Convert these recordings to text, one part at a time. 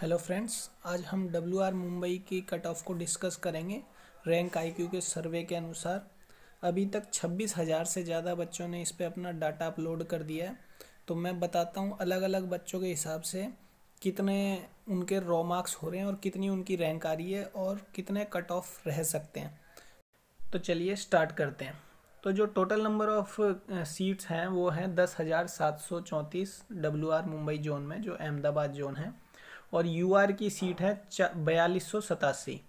hello friends आज हम W R Mumbai की कट ऑफ को डिस्कस करेंगे रैंक क्यू के सर्वे के अनुसार अभी तक छब्बीस हज़ार से ज़्यादा बच्चों ने इस पर अपना डाटा अपलोड कर दिया है तो मैं बताता हूँ अलग अलग बच्चों के हिसाब से कितने उनके रॉ मार्क्स हो रहे हैं और कितनी उनकी रैंक आ रही है और कितने कट ऑफ रह सकते हैं तो चलिए स्टार्ट करते हैं तो जो टोटल नंबर ऑफ़ सीट्स हैं वो हैं दस हज़ार सात सौ चौंतीस डब्ल्यू आर मुंबई जोन में जो अहमदाबाद जोन है और यू की सीट है बयालीस सौ सतासी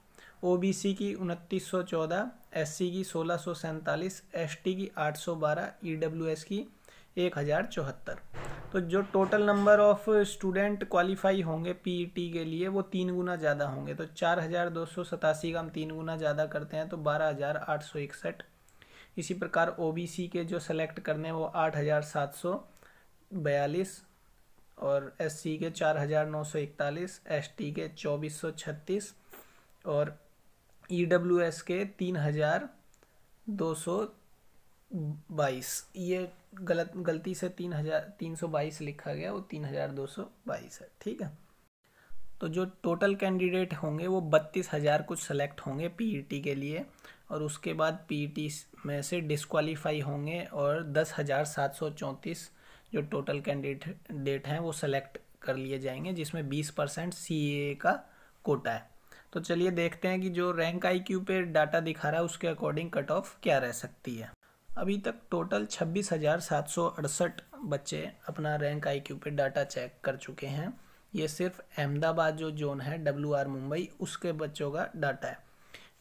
ओ की उनतीस सौ चौदह एस की सोलह सौ सैंतालीस एस की आठ सौ बारह ई डब्ल्यू एस की एक हज़ार चौहत्तर तो जो total number of student qualify होंगे पीईटी e के लिए वो तीन गुना ज़्यादा होंगे तो चार हज़ार दो सौ सतासी का हम तीन गुना ज़्यादा करते हैं तो बारह हज़ार आठ सौ इकसठ इसी प्रकार ओबीसी के जो सेलेक्ट करने हैं वो आठ हज़ार सात सौ बयालीस और एस सी के चार हज़ार नौ सौ इकतालीस एस टी के चौबीस सौ छत्तीस और ई डब्ल्यू एस के तीन हज़ार दो सौ बाईस ये गलत गलती से तीन हज़ार तीन सौ बाईस लिखा गया वो तीन हज़ार दो सौ बाईस है ठीक है तो जो टोटल कैंडिडेट होंगे वो बत्तीस हज़ार कुछ सेलेक्ट होंगे पीईटी e के लिए और उसके बाद पीईटी e में से डिसक्वालीफाई होंगे और दस हज़ार सात सौ चौंतीस जो टोटल कैंडिडेट हैं वो सेलेक्ट कर लिए जाएंगे जिसमें बीस परसेंट सी का कोटा है तो चलिए देखते हैं कि जो रैंक आई क्यू पे डाटा दिखा रहा है उसके अकॉर्डिंग कट ऑफ क्या रह सकती है अभी तक टोटल छब्बीस हज़ार सात सौ अड़सठ बच्चे अपना रैंक आई क्यू पे डाटा चेक कर चुके हैं ये सिर्फ अहमदाबाद जो जोन है डब्ल्यू आर मुंबई उसके बच्चों का डाटा है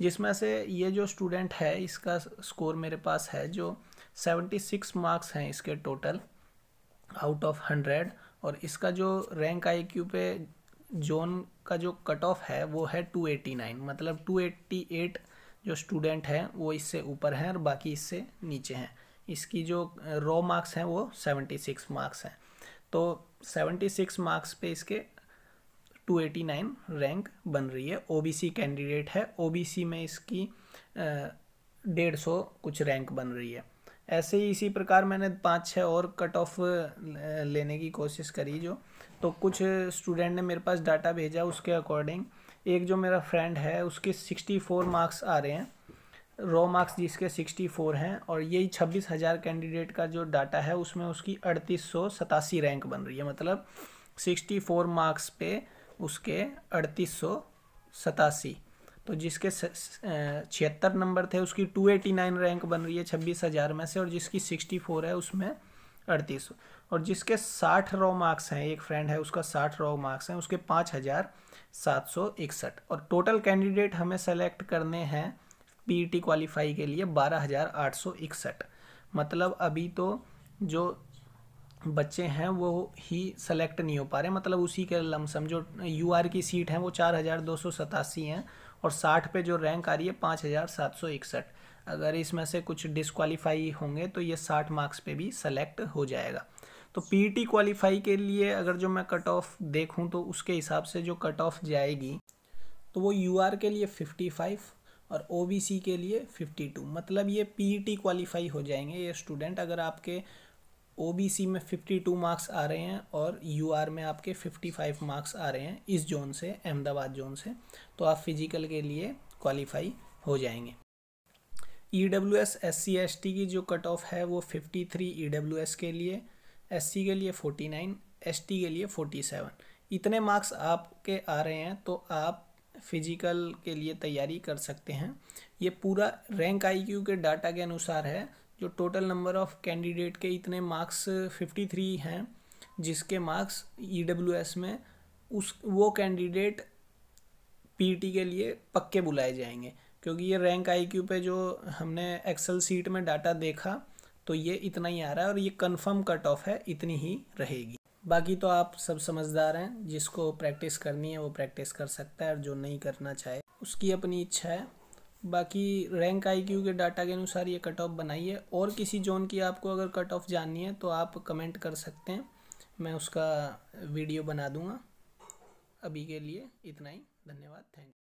जिसमें से ये जो स्टूडेंट है इसका स्कोर मेरे पास है जो सेवेंटी सिक्स मार्क्स हैं इसके टोटल आउट ऑफ हंड्रेड और इसका जो रैंक आई क्यू पे जोन का जो कट ऑफ है वो है टू एट्टी नाइन मतलब टू एट्टी एट जो स्टूडेंट हैं वो इससे ऊपर हैं और बाकी इससे नीचे हैं इसकी जो रॉ मार्क्स हैं वो सेवेंटी सिक्स मार्क्स हैं तो सेवेंटी सिक्स मार्क्स पे इसके टू एटी नाइन रैंक बन रही है ओ बी सी कैंडिडेट है ओ बी सी में इसकी डेढ़ सौ कुछ रैंक बन रही है ऐसे ही इसी प्रकार मैंने पाँच छः और कट ऑफ लेने की कोशिश करी जो तो कुछ स्टूडेंट ने मेरे पास डाटा भेजा उसके अकॉर्डिंग एक जो मेरा फ्रेंड है उसके सिक्सटी फोर मार्क्स आ रहे हैं रॉ मार्क्स जिसके सिक्सटी फोर हैं और यही छब्बीस हज़ार कैंडिडेट का जो डाटा है उसमें उसकी अड़तीस सौ सतासी रैंक बन रही है मतलब सिक्सटी फोर मार्क्स पे उसके अड़तीस सौ सतासी तो जिसके छिहत्तर नंबर थे उसकी टू एटी नाइन रैंक बन रही है छब्बीस हज़ार में से और जिसकी सिक्सटी फोर है उसमें अड़तीस और जिसके साठ रॉ मार्क्स हैं एक फ्रेंड है उसका साठ रॉ मार्क्स हैं उसके पाँच हज़ार सात सौ इकसठ और टोटल कैंडिडेट हमें सेलेक्ट करने हैं पी टी क्वालिफाई के लिए बारह हज़ार आठ सौ इकसठ मतलब अभी तो जो बच्चे हैं वो ही सेलेक्ट नहीं हो पा रहे मतलब उसी के लमसम जो यूआर की सीट हैं वो चार हज़ार दो सौ सतासी हैं और साठ पे जो रैंक आ रही है पाँच हज़ार सात सौ इकसठ अगर इसमें से कुछ डिसक्वालीफाई होंगे तो ये साठ मार्क्स पे भी सेलेक्ट हो जाएगा तो पीटी क्वालीफाई e के लिए अगर जो मैं कट ऑफ देखूँ तो उसके हिसाब से जो कट ऑफ जाएगी तो वो आर के लिए फिफ्टी फाइव और सी के लिए टू मतलब ये टी क्वालिफाई e हो जाएंगे ये स्टूडेंट अगर आपके ओ में 52 मार्क्स आ रहे हैं और यू में आपके 55 मार्क्स आ रहे हैं इस जोन से अहमदाबाद जोन से तो आप फिजिकल के लिए क्वालिफाई हो जाएंगे E W S S C S T की जो कट ऑफ है वो 53 ई डब्ल्यू एस के लिए एस सी के लिए 49 एस टी के लिए 47 इतने मार्क्स आपके आ रहे हैं तो आप फिजिकल के लिए तैयारी कर सकते हैं ये पूरा रैंक आई के डाटा के अनुसार है जो टोटल नंबर ऑफ कैंडिडेट के इतने मार्क्स 53 हैं जिसके मार्क्स ई e में उस वो कैंडिडेट टी के लिए पक्के बुलाए जाएंगे क्योंकि ये रैंक क्यू पे जो हमने एक्सेल सीट में डाटा देखा तो ये इतना ही आ रहा है और ये कंफर्म कट ऑफ है इतनी ही रहेगी बाकी तो आप सब समझदार हैं जिसको प्रैक्टिस करनी है वो प्रैक्टिस कर सकता है और जो नहीं करना चाहे उसकी अपनी इच्छा है बाकी रैंक आईक्यू के डाटा के अनुसार ये कट ऑफ बनाइए और किसी जोन की आपको अगर कट ऑफ जाननी है तो आप कमेंट कर सकते हैं मैं उसका वीडियो बना दूंगा अभी के लिए इतना ही धन्यवाद थैंक